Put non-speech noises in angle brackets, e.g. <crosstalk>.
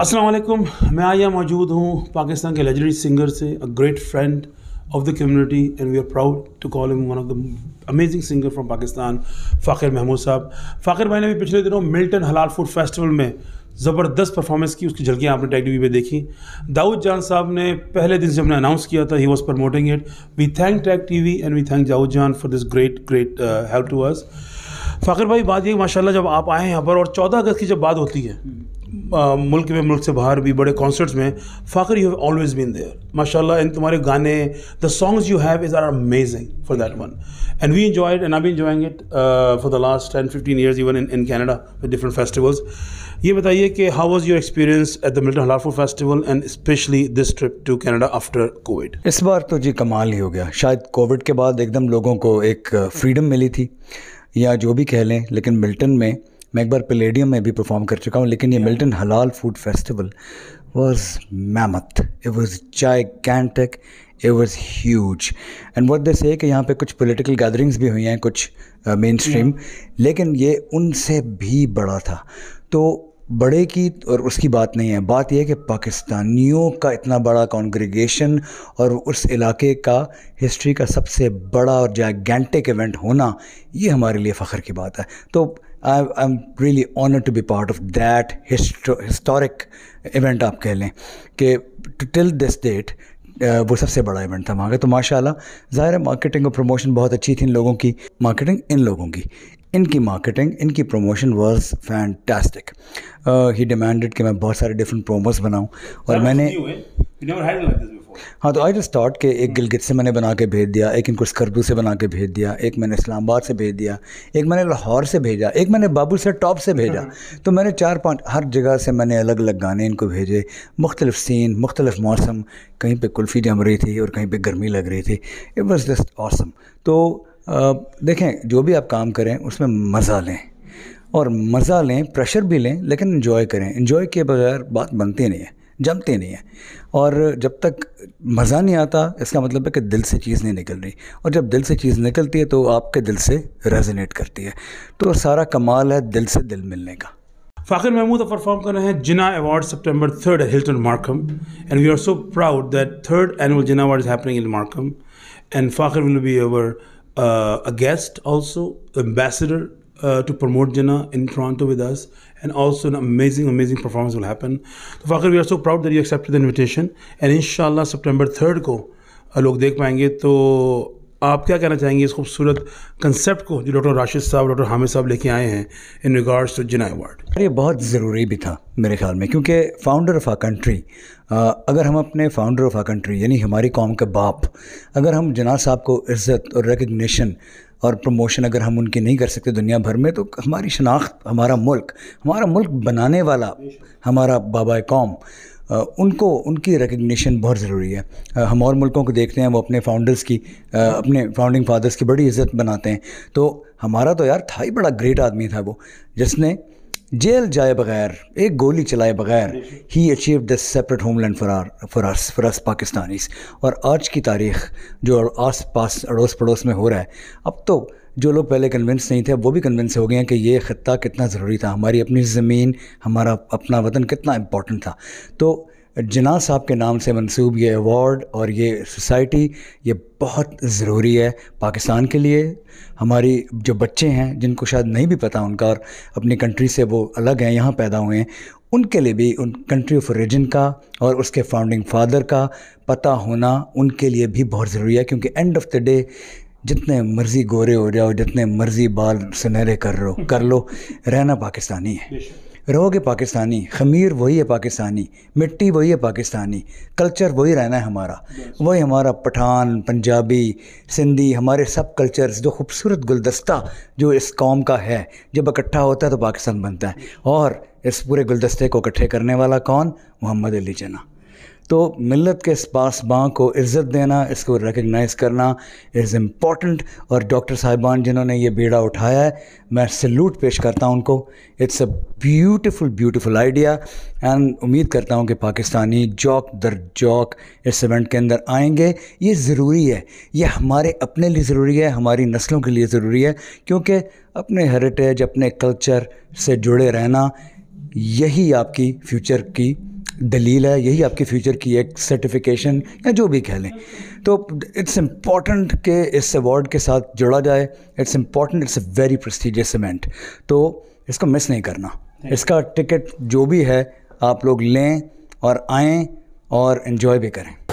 असलम मैं आया मौजूद हूँ पाकिस्तान के लेजेंडरी सिंगर से a great friend of the community and we are proud to call him one of the amazing singer from Pakistan Fakhir Mahmood साहब फ़ाखिर भाई ने भी पिछले दिनों मिल्टन हलाल फूड फेस्टिवल में ज़बरदस्त परफॉर्मेंस की उसकी झलकियाँ आपने टैग टीवी पर देखी दाऊद जान साहब ने पहले दिन से हमने अनाउंस किया था he was promoting it we thank tag we and we thank Dawood Jan for this great great help to us Fakhir भाई बात ये माशाल्लाह जब आप आए हैं यहाँ पर और चौदह अगस्त की जब बात होती है मुल्क में मुल्क से बाहर भी बड़े कॉन्सर्ट्स में Fakhar you have always been there माशाल्लाह इन तुम्हारे गाने the songs you have is are amazing for that one and we enjoy and I be enjoying it for the last ten fifteen years even in in Canada with different festivals ये बताइए कि how was your experience at the Milton halal food festival and specially this trip to Canada after covid इस बार तो जी कमाल ही हो गया शायद कोविड के बाद एकदम लोगों को एक फ्रीडम uh, मिली थी या जो भी कह लें लेकिन मिल्टन में मैं एक बार पलेडियम में भी परफॉर्म कर चुका हूँ लेकिन ये Milton halal food festival was mammoth it was gigantic it was huge and what this है कि यहाँ पे कुछ पोलिटिकल गैदरिंग्स भी हुई हैं कुछ मेन uh, स्ट्रीम लेकिन ये उनसे भी बड़ा था तो बड़े की और उसकी बात नहीं है बात यह है कि पाकिस्तानियों का इतना बड़ा कॉन्ग्रीगेशन और उस इलाके का हिस्ट्री का सबसे बड़ा और जैगेंटिक इवेंट होना ये हमारे लिए फ़ख्र की बात है तो I I am really honour to be part of that historic event आप कह लें कि टिल दिस डेट वो सबसे बड़ा इवेंट था वहाँ का तो माशाल्लाह ज़ाहिर है मार्केटिंग और प्रमोशन बहुत अच्छी थी इन लोगों की मार्केटिंग इन लोगों की इनकी मार्केटिंग इनकी promotion was fantastic he demanded कि मैं बहुत सारे डिफरेंट प्रोमोस बनाऊँ और मैंने eh? हाँ तो आई जस्ट थॉट के एक गिलगित से मैंने बना के भेज दिया एक इनको स्कर्दू से बना के भेज दिया एक मैंने इस्लामाबाद से भेज दिया एक मैंने लाहौर से भेजा एक मैंने बाबुल से टॉप से भेजा <laughs> तो मैंने चार पांच हर जगह से मैंने अलग अलग गाने इनको भेजे मुख्तलिफ सीन मुख्तलिफ मौसम कहीं पे कुल्फ़ी जम रही थी और कहीं पे गर्मी लग रही थी इट वॉज़ जस्ट ऑसम तो देखें जो भी आप काम करें उसमें मज़ा लें और मज़ा लें प्रेशर भी लें लेकिन इन्जॉय करें इन्जॉय के बगैर बात बनती नहीं है जमती नहीं है और जब तक मज़ा नहीं आता इसका मतलब है कि दिल से चीज़ नहीं निकल रही और जब दिल से चीज़ निकलती है तो आपके दिल से रेजोनेट करती है तो सारा कमाल है दिल से दिल मिलने का फ़ाखिर महमूद परफॉर्म कर रहे हैं Jinnah award September third Hilton Markham and we are so proud that third annual Jinnah award is happening in Markham and Fakhir will be our uh, a guest also, ambassador uh, to promote Jana in Toronto with us, and also an amazing, amazing performance will happen. So, Fakhir, we are so proud that you accepted the invitation, and inshallah, September 3rd को लोग देख पाएंगे तो आप क्या कहना चाहेंगे इस खूबसूरत कंसेप्ट को जो डॉक्टर राशिद साहब डॉक्टर हामिद साहब लेके आए हैं in regards to Jinnah award ये बहुत ज़रूरी भी था मेरे ख्याल में क्योंकि फाउंडर ऑफ़ आ कंट्री अगर हम अपने फाउंडर ऑफ़ आ कंट्री यानी हमारी कौम के बाप अगर हम जना साहब को इज़्ज़त और रिकगनीशन और प्रमोशन अगर हम उनकी नहीं कर सकते दुनिया भर में तो हमारी शनाख्त हमारा मुल्क हमारा मुल्क बनाने वाला हमारा बाबा कौम उनको उनकी रिकग्निशन बहुत ज़रूरी है हम और मुल्कों को देखते हैं वो अपने फाउंडर्स की अपने फाउंडिंग फादर्स की बड़ी इज़्ज़त बनाते हैं तो हमारा तो यार था ही बड़ा ग्रेट आदमी था वो जिसने जेल जाए बगैर एक गोली चलाए बगैर ही achieve the separate homeland for फरास फरास पाकिस्तानीस और आज की तारीख जो आस पास अड़ोस पड़ोस में हो रहा है अब तो जो लोग पहले कन्विंस नहीं थे वो भी कन्विंस हो गए हैं कि ये ख़त्ता कितना ज़रूरी था हमारी अपनी ज़मीन हमारा अपना वतन कितना इम्पोर्टेंट था तो जना साहब के नाम से मंसूब ये अवार्ड और ये सोसाइटी ये बहुत ज़रूरी है पाकिस्तान के लिए हमारी जो बच्चे हैं जिनको शायद नहीं भी पता उनका और अपनी कंट्री से वो अलग हैं यहाँ पैदा हुए हैं उनके लिए भी उन कंट्री ऑफ ओरिजिन का और उसके फाउंडिंग फादर का पता होना उनके लिए भी बहुत ज़रूरी है क्योंकि एंड ऑफ द डे जितने मर्ज़ी गोरे हो जाओ जितने मर्ज़ी बाल सुनहरे कर लो कर लो रहना पाकिस्तानी है रहोगे पाकिस्तानी खमीर वही है पाकिस्तानी मिट्टी वही है पाकिस्तानी कल्चर वही रहना है हमारा वही हमारा पठान पंजाबी सिंधी हमारे सब कल्चर्स जो खूबसूरत गुलदस्ता जो इस कौम का है जब इकट्ठा होता है तो पाकिस्तान बनता है और इस पूरे गुलदस्ते को इकट्ठे करने वाला कौन मोहम्मद अली जना तो मिलत के इस पास बाँ को इज़्ज़त देना इसको रिकगनाइज़ करना इज़ इम्पॉर्टेंट और डॉक्टर साहिबान जिन्होंने ये बेड़ा उठाया है मैं सल्यूट पेश करता हूँ उनको it's a beautiful beautiful idea and उम्मीद करता हूँ कि पाकिस्तानी जौक दर जौक इस इवेंट के अंदर आएंगे ये ज़रूरी है ये हमारे अपने लिए ज़रूरी है हमारी नस्लों के लिए ज़रूरी है क्योंकि अपने हेरिटेज अपने कल्चर से जुड़े रहना यही आपकी फ्यूचर की दलील है यही आपके फ्यूचर की एक सर्टिफिकेशन या जो भी कह लें तो इट्स इम्पॉर्टेंट के इस अवार्ड के साथ जोड़ा जाए it's important it's a very prestigious event तो इसको मिस नहीं करना इसका टिकट जो भी है आप लोग लें और आएँ और इन्जॉय भी करें